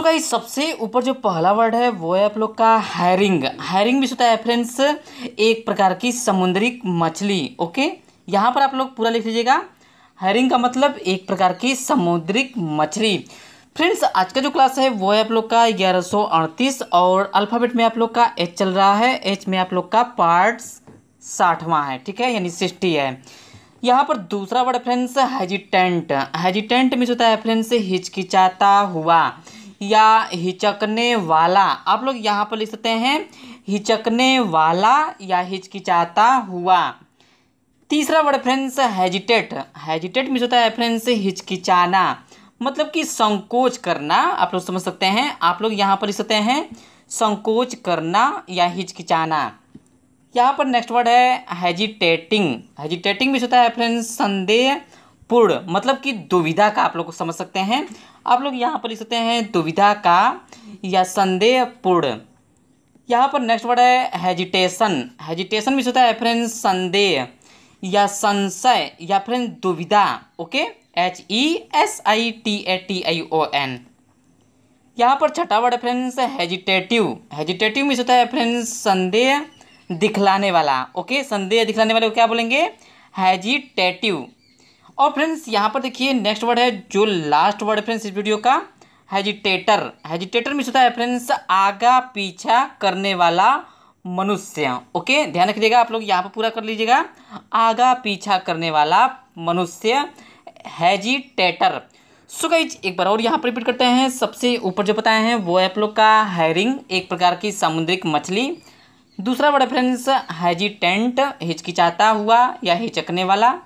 सो का सबसे ऊपर जो पहला वर्ड है वो है आप लोग का हैरिंग हैरिंग भी होता है फ्रेंड्स एक प्रकार की समुद्री मछली ओके यहाँ पर आप लोग पूरा लिख लीजिएगा हैरिंग का मतलब एक प्रकार की समुद्रिक मछली फ्रेंड्स आज का जो क्लास है वो है आप लोग का ग्यारह और अल्फ़ाबेट में आप लोग का एच चल रहा है एच में आप लोग का पार्ट्स साठवां है ठीक है यानी सिक्सटी है यहाँ पर दूसरा word friends hesitant hesitant means होता है फ्रेंड्स हिचकिचाता हुआ या हिचकने वाला आप लोग यहाँ पर लिख सकते हैं हिचकने वाला या हिचकिचाता हुआ तीसरा word friends hesitate hesitate means होता है फ्रेंड्स हिचकिचाना मतलब कि संकोच करना आप लोग समझ सकते हैं आप लोग यहाँ पर लिख सकते हैं संकोच करना या हिचकिचाना यहाँ पर नेक्स्ट वर्ड है हैजिटेटिंग हैजिटेटिंग मीन्स होता है फ्रेंड्स संदेह पूर्ण मतलब कि दुविधा का आप लोग को समझ सकते हैं आप लोग यहाँ पर लिख सकते हैं दुविधा का या संदेह पूर्ण यहाँ पर नेक्स्ट वर्ड है हेजिटेशन हेजिटेशन भी होता है फ्रेंड संदेह या संशय या फिर दुविधा okay H E S I T A T I O N यहाँ पर छठा word friends hesitative hesitative means होता है फ्रेंड्स संदेह दिखलाने वाला ओके संदेह दिखलाने वाले को क्या बोलेंगे हेजिटेटिव और फ्रेंड्स यहाँ पर देखिए नेक्स्ट वर्ड है जो लास्ट वर्ड है फ्रेंड्स इस वीडियो का हेजिटेटर हेजिटेटर मिस होता है फ्रेंड्स आगा पीछा करने वाला मनुष्य ओके ध्यान रखिएगा आप लोग यहाँ पर पूरा कर लीजिएगा आगा पीछा करने वाला मनुष्य हैजिटेटर सो गाइज एक बार और यहाँ पर रिपीट करते हैं सबसे ऊपर जो बताए हैं वो आप लोग का हैरिंग एक प्रकार की सामुद्रिक मछली दूसरा वर्ड फ्रेंड्स हैजिटेंट हिचकिचाता हुआ या हिचकने वाला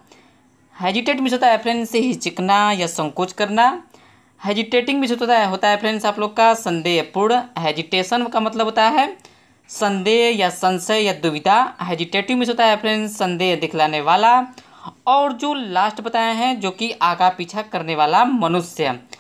हेजिटेट मिस होता है फ्रेंड्स से हिचकना या संकोच करना हेजिटेटिंग मिस होता है होता है फ्रेंड्स आप लोग का संदेहपूर्ण हेजिटेशन का मतलब होता है संदेह या संशय या दुविधा हेजिटेटिव मिस होता है फ्रेंड्स संदेह दिखलाने वाला और जो लास्ट बताए हैं जो कि आगा पीछा करने वाला मनुष्य